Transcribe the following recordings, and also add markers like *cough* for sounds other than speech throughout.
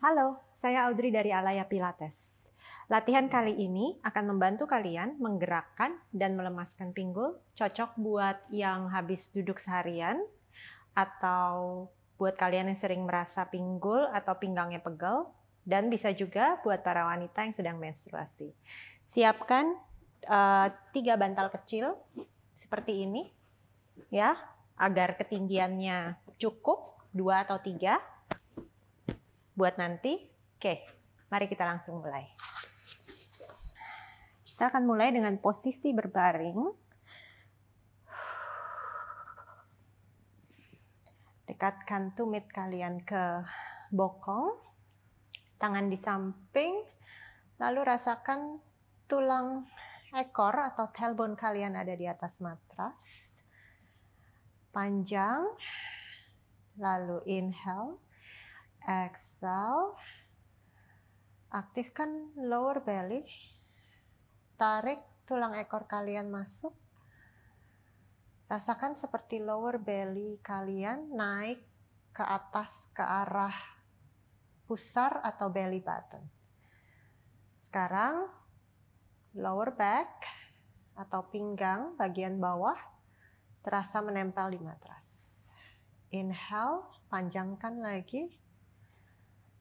Halo, saya Audrey dari Alaya Pilates. Latihan iya. kali ini akan membantu kalian menggerakkan dan melemaskan pinggul, cocok buat yang habis duduk seharian atau buat kalian yang sering merasa pinggul atau pinggangnya pegel dan bisa juga buat para wanita yang sedang menstruasi. Siapkan uh, tiga bantal kecil seperti ini ya agar ketinggiannya cukup dua atau tiga buat nanti. Oke, mari kita langsung mulai. Kita akan mulai dengan posisi berbaring. dekatkan tumit kalian ke bokong, tangan di samping, lalu rasakan tulang ekor atau tailbone kalian ada di atas matras. Panjang, lalu inhale, exhale aktifkan lower belly tarik tulang ekor kalian masuk rasakan seperti lower belly kalian naik ke atas ke arah pusar atau belly button sekarang lower back atau pinggang bagian bawah terasa menempel di matras. Inhale, panjangkan lagi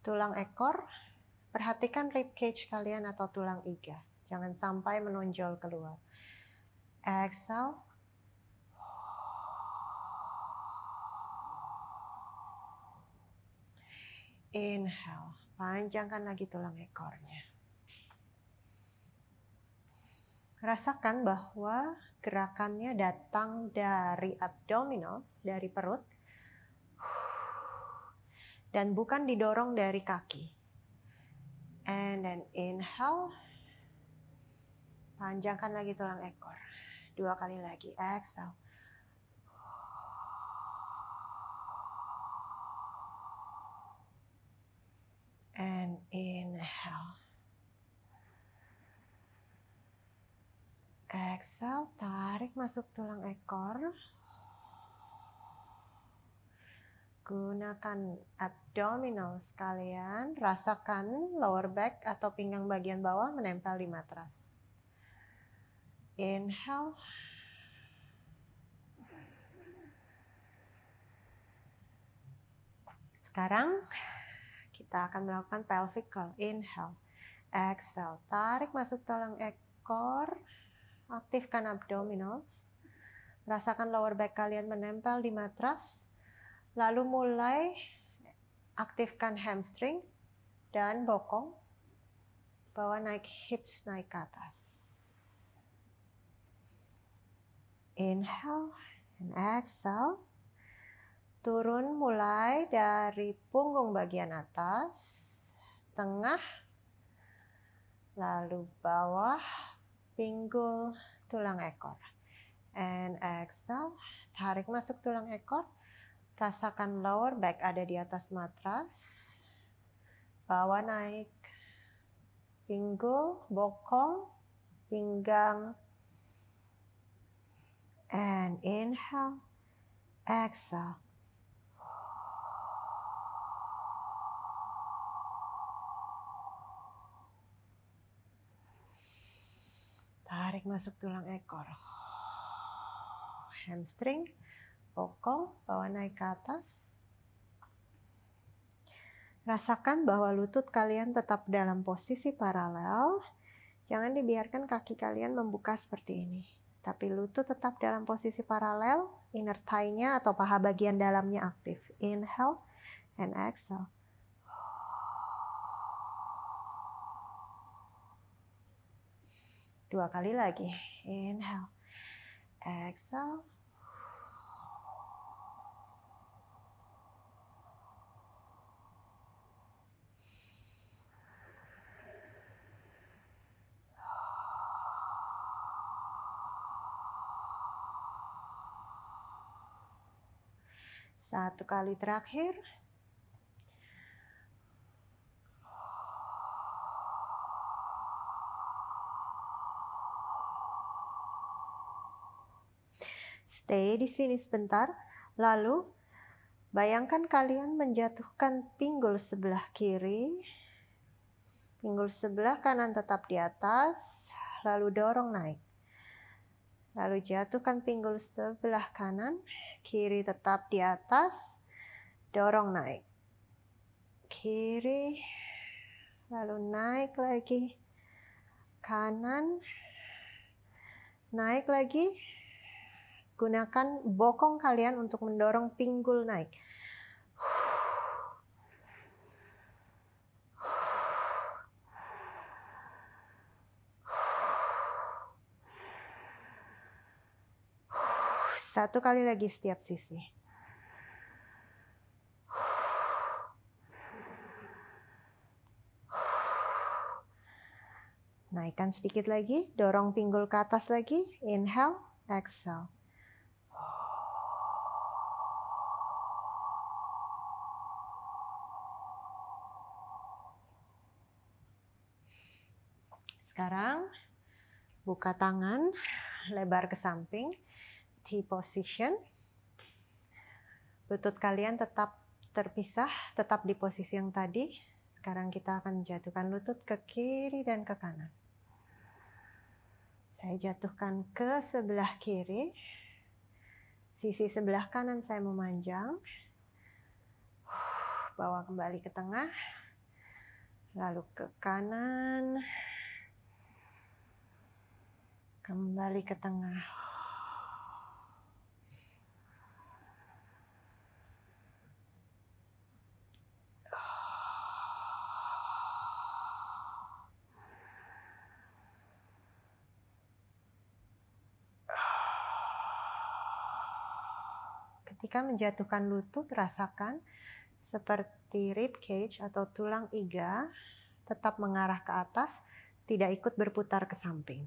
tulang ekor, perhatikan rib cage kalian atau tulang iga. Jangan sampai menonjol keluar. Exhale. Inhale, panjangkan lagi tulang ekornya. Rasakan bahwa gerakannya datang dari abdominal, dari perut, dan bukan didorong dari kaki. And then inhale. Panjangkan lagi tulang ekor. Dua kali lagi. Exhale. And inhale. Exhale, tarik masuk tulang ekor. Gunakan abdominal sekalian. Rasakan lower back atau pinggang bagian bawah menempel di matras. Inhale. Sekarang kita akan melakukan pelvic curl. Inhale. Exhale. Tarik masuk tulang ekor. Aktifkan abdominal. Rasakan lower back kalian menempel di matras. Lalu mulai aktifkan hamstring dan bokong. Bawa naik hips naik ke atas. Inhale and exhale. Turun mulai dari punggung bagian atas, tengah, lalu bawah, pinggul, tulang ekor. And exhale, tarik masuk tulang ekor, Rasakan lower back ada di atas matras. Bawah naik. Pinggul, bokong, pinggang. And inhale, exhale. Tarik masuk tulang ekor. Hamstring pokok, bawa naik ke atas. Rasakan bahwa lutut kalian tetap dalam posisi paralel. Jangan dibiarkan kaki kalian membuka seperti ini. Tapi lutut tetap dalam posisi paralel, inner thigh-nya atau paha bagian dalamnya aktif. Inhale and exhale. Dua kali lagi. Inhale. Exhale. Satu kali terakhir. Stay di sini sebentar, lalu bayangkan kalian menjatuhkan pinggul sebelah kiri, pinggul sebelah kanan tetap di atas, lalu dorong naik. Lalu jatuhkan pinggul sebelah kanan, kiri tetap di atas, dorong naik. Kiri, lalu naik lagi. Kanan, naik lagi. Gunakan bokong kalian untuk mendorong pinggul naik. Satu kali lagi setiap sisi. Naikkan sedikit lagi, dorong pinggul ke atas lagi. Inhale, exhale. Sekarang buka tangan, lebar ke samping. T position. Lutut kalian tetap terpisah, tetap di posisi yang tadi. Sekarang kita akan jatuhkan lutut ke kiri dan ke kanan. Saya jatuhkan ke sebelah kiri. Sisi sebelah kanan saya memanjang. Bawa kembali ke tengah. Lalu ke kanan. Kembali ke tengah. Ketika menjatuhkan lutut, rasakan seperti rib cage atau tulang iga tetap mengarah ke atas, tidak ikut berputar ke samping.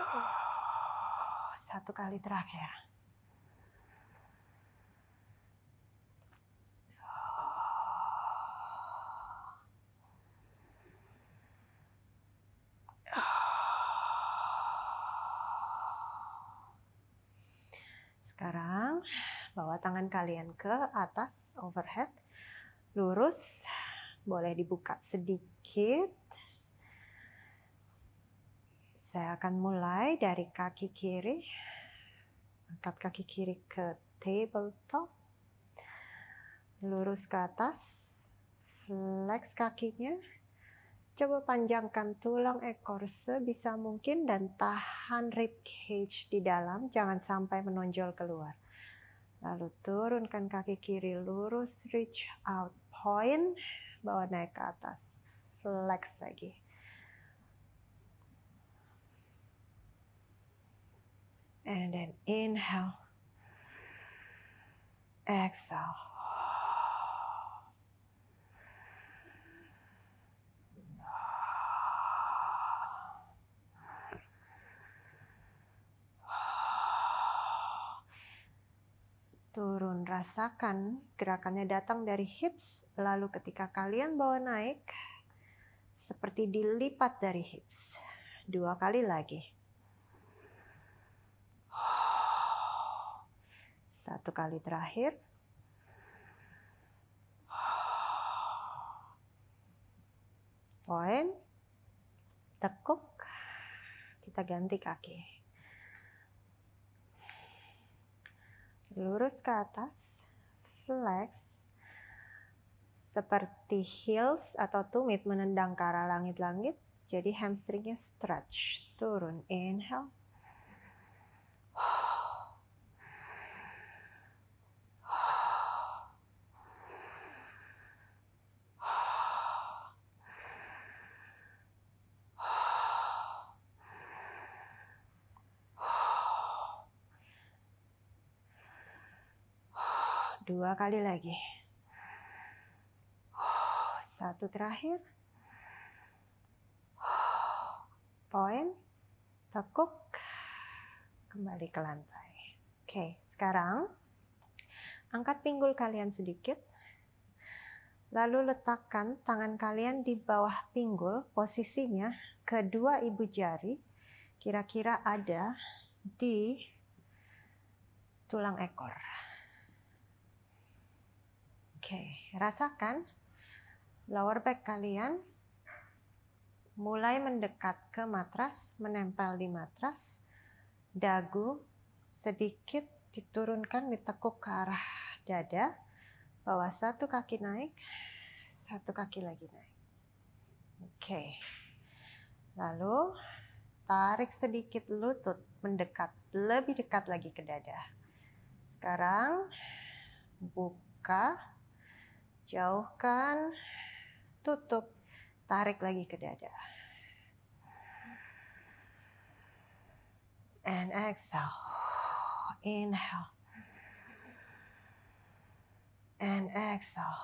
*sighs* Satu kali terakhir. Sekarang bawa tangan kalian ke atas, overhead, lurus, boleh dibuka sedikit. Saya akan mulai dari kaki kiri, angkat kaki kiri ke tabletop, lurus ke atas, flex kakinya, Coba panjangkan tulang ekor sebisa mungkin dan tahan rib cage di dalam, jangan sampai menonjol keluar. Lalu turunkan kaki kiri lurus, reach out point, bawa naik ke atas. Flex lagi. And then inhale. Exhale. turun. Rasakan gerakannya datang dari hips, lalu ketika kalian bawa naik, seperti dilipat dari hips. Dua kali lagi. Satu kali terakhir. Poin, tekuk, kita ganti kaki. lurus ke atas, flex, seperti heels atau tumit menendang ke arah langit-langit. Jadi hamstringnya stretch, turun, inhale, kali lagi. Satu terakhir. Poin. Tekuk. Kembali ke lantai. Oke, sekarang angkat pinggul kalian sedikit. Lalu letakkan tangan kalian di bawah pinggul, posisinya kedua ibu jari kira-kira ada di tulang ekor. Oke, rasakan lower back kalian mulai mendekat ke matras, menempel di matras. Dagu sedikit diturunkan ditekuk ke arah dada, bawa satu kaki naik, satu kaki lagi naik. Oke. Lalu tarik sedikit lutut mendekat, lebih dekat lagi ke dada. Sekarang buka Jauhkan, tutup, tarik lagi ke dada. And exhale. Inhale. And exhale.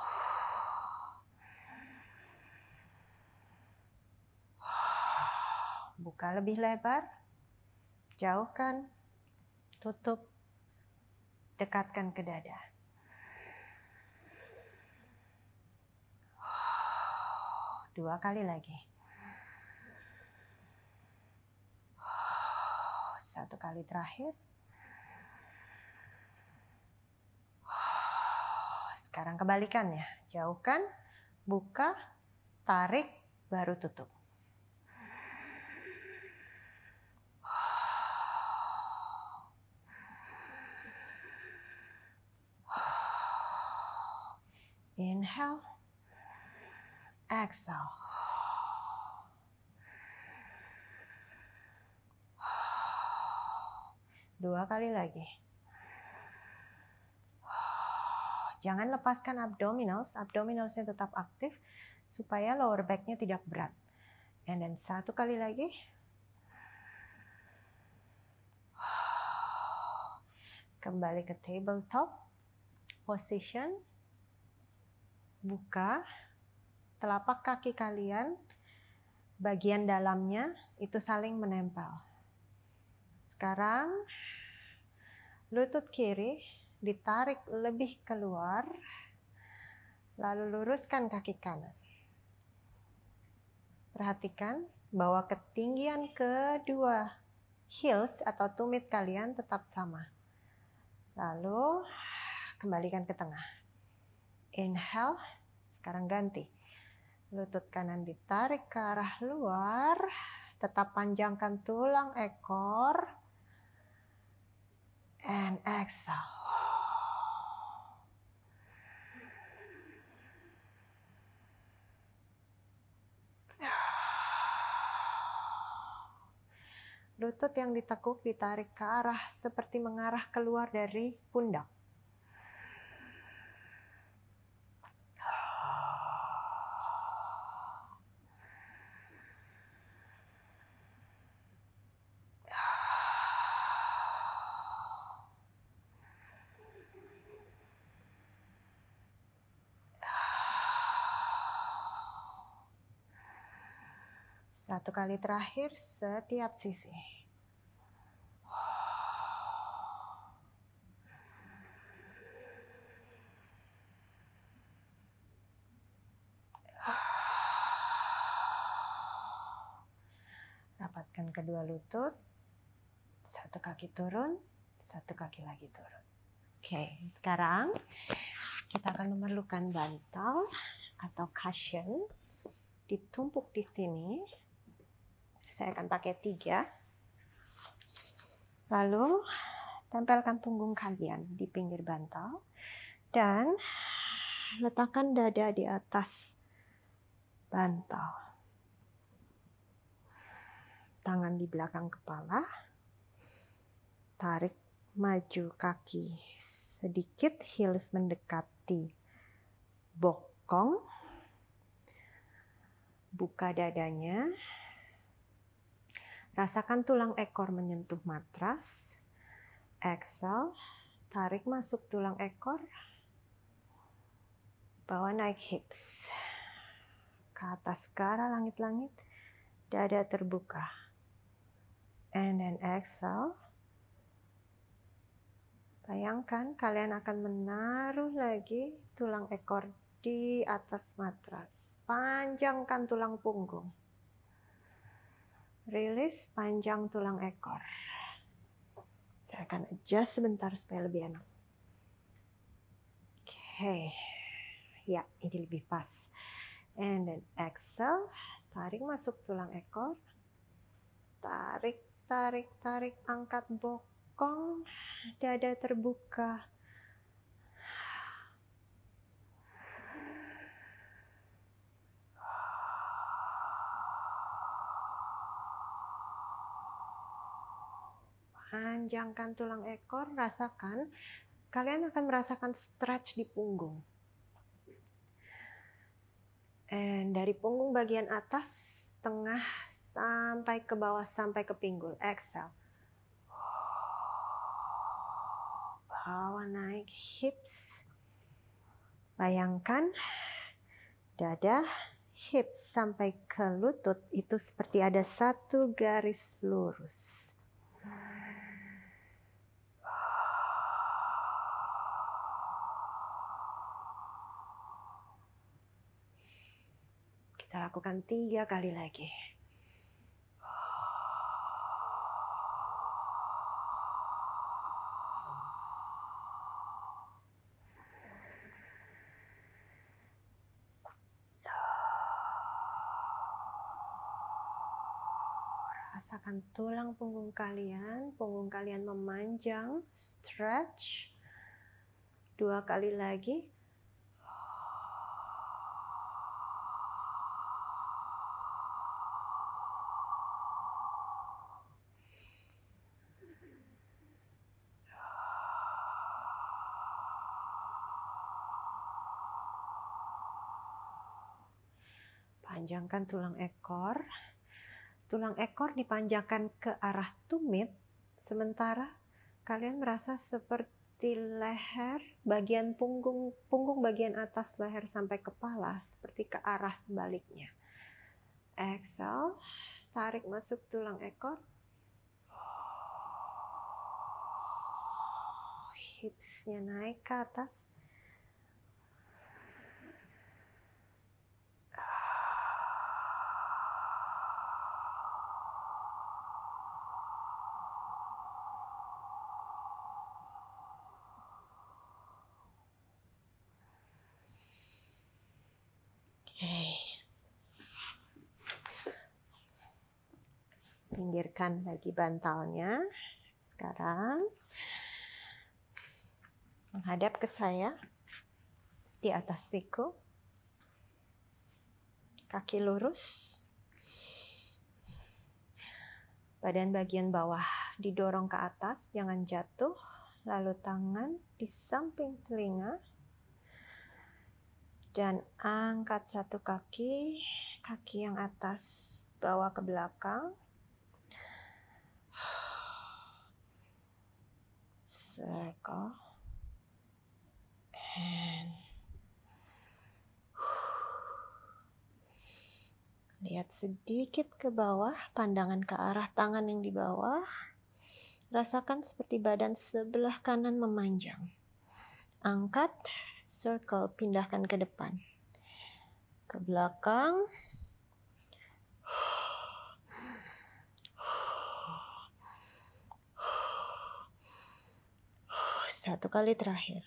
Buka lebih lebar. Jauhkan. Tutup. Dekatkan ke dada. Dua kali lagi. Satu kali terakhir. Sekarang kebalikannya. Jauhkan, buka, tarik, baru tutup. Inhale. Exhale. Dua kali lagi. Jangan lepaskan abdominals. Abdominalsnya tetap aktif supaya lower backnya tidak berat. And then satu kali lagi. Kembali ke tabletop. Position. Buka telapak kaki kalian bagian dalamnya itu saling menempel. Sekarang lutut kiri ditarik lebih keluar, lalu luruskan kaki kanan. Perhatikan bahwa ketinggian kedua heels atau tumit kalian tetap sama. Lalu kembalikan ke tengah. Inhale, sekarang ganti. Lutut kanan ditarik ke arah luar. Tetap panjangkan tulang ekor. And exhale. Lutut yang ditekuk ditarik ke arah seperti mengarah keluar dari pundak. Satu kali terakhir setiap sisi. Rapatkan kedua lutut. Satu kaki turun, satu kaki lagi turun. Oke, sekarang kita akan memerlukan bantal atau cushion ditumpuk di sini saya akan pakai tiga lalu tempelkan punggung kalian di pinggir bantal dan letakkan dada di atas bantal tangan di belakang kepala tarik maju kaki sedikit heels mendekati bokong buka dadanya Rasakan tulang ekor menyentuh matras. Exhale, tarik masuk tulang ekor. Bawa naik hips. Ke atas ke arah langit-langit. Dada terbuka. And then exhale. Bayangkan kalian akan menaruh lagi tulang ekor di atas matras. Panjangkan tulang punggung. Rilis panjang tulang ekor. Saya akan adjust sebentar supaya lebih enak. Oke. Okay. Ya, ini lebih pas. And then exhale. Tarik masuk tulang ekor. Tarik, tarik, tarik. Angkat bokong. Dada terbuka. panjangkan tulang ekor, rasakan. Kalian akan merasakan stretch di punggung. And dari punggung bagian atas, tengah, sampai ke bawah, sampai ke pinggul. Exhale. Bawa naik hips. Bayangkan dada, hips sampai ke lutut itu seperti ada satu garis lurus. Hmm. Kita lakukan tiga kali lagi. rasakan tulang punggung kalian, punggung kalian memanjang, stretch. Dua kali lagi. dipanjangkan tulang ekor. Tulang ekor dipanjangkan ke arah tumit, sementara kalian merasa seperti leher bagian punggung punggung bagian atas leher sampai kepala seperti ke arah sebaliknya. Exhale, tarik masuk tulang ekor. Hipsnya naik ke atas naikkan lagi bantalnya. Sekarang menghadap ke saya di atas siku. Kaki lurus. Badan bagian bawah didorong ke atas, jangan jatuh. Lalu tangan di samping telinga. Dan angkat satu kaki, kaki yang atas bawa ke belakang. circle and lihat sedikit ke bawah pandangan ke arah tangan yang di bawah rasakan seperti badan sebelah kanan memanjang angkat circle pindahkan ke depan ke belakang Satu kali terakhir.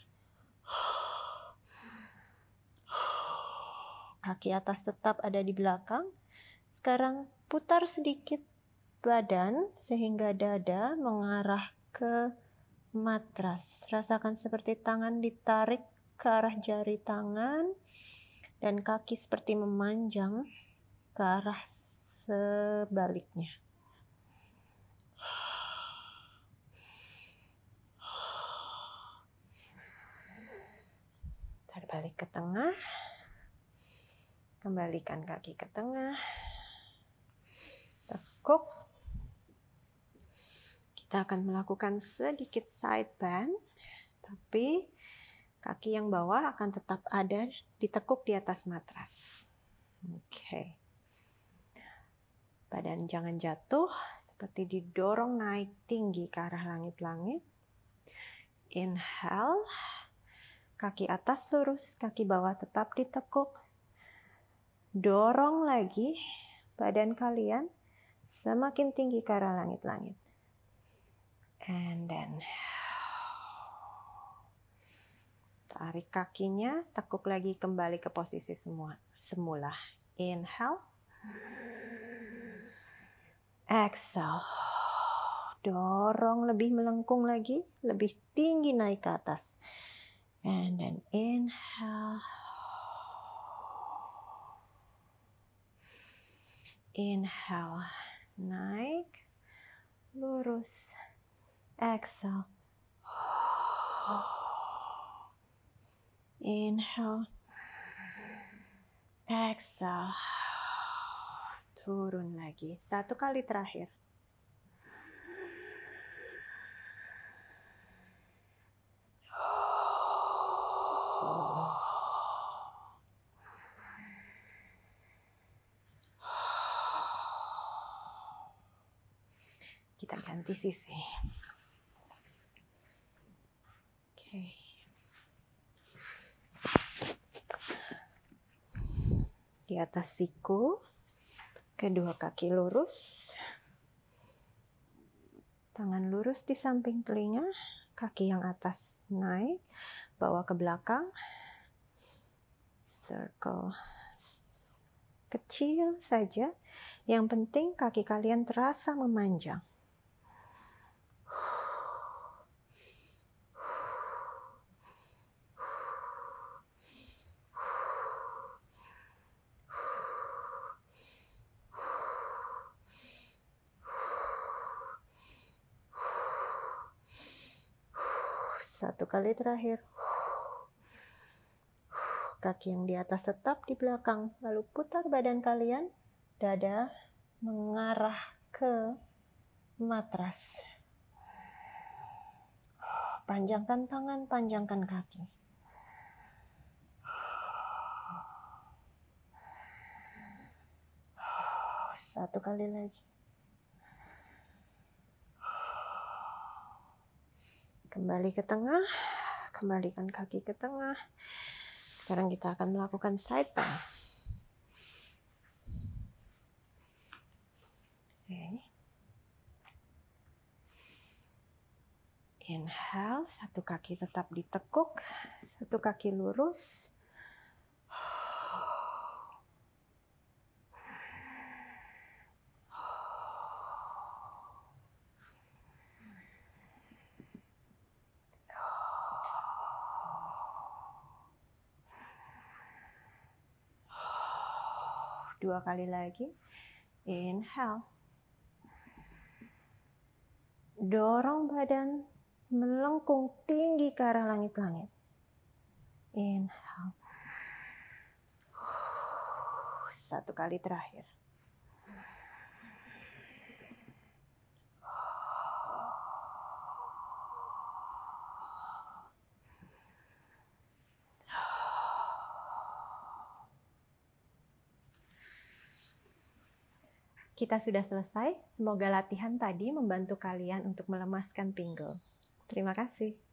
Kaki atas tetap ada di belakang. Sekarang putar sedikit badan sehingga dada mengarah ke matras. Rasakan seperti tangan ditarik ke arah jari tangan dan kaki seperti memanjang ke arah sebaliknya. balik ke tengah kembalikan kaki ke tengah tekuk kita akan melakukan sedikit side bend tapi kaki yang bawah akan tetap ada ditekuk di atas matras oke okay. badan jangan jatuh seperti didorong naik tinggi ke arah langit-langit inhale Kaki atas lurus, kaki bawah tetap ditekuk. Dorong lagi badan kalian semakin tinggi ke arah langit-langit. And then tarik kakinya, tekuk lagi kembali ke posisi semua semula. Inhale. Exhale. Dorong lebih melengkung lagi, lebih tinggi naik ke atas. And then inhale. Inhale, naik, lurus. Exhale. Inhale. Exhale. Turun lagi. Satu kali terakhir. Kita ganti sisi. Di atas siku, kedua kaki lurus. Tangan lurus di samping telinga, kaki yang atas naik, bawa ke belakang. Circle kecil saja. Yang penting kaki kalian terasa memanjang. Satu kali terakhir. Kaki yang di atas tetap di belakang, lalu putar badan kalian, dada mengarah ke matras. Panjangkan tangan, panjangkan kaki. Satu kali lagi. Kembali ke tengah, kembalikan kaki ke tengah. Sekarang kita akan melakukan side bend. Okay. Inhale, satu kaki tetap ditekuk, satu kaki lurus. dua kali lagi. Inhale. Dorong badan melengkung tinggi ke arah langit-langit. Inhale. Satu kali terakhir. Kita sudah selesai. Semoga latihan tadi membantu kalian untuk melemaskan pinggul. Terima kasih.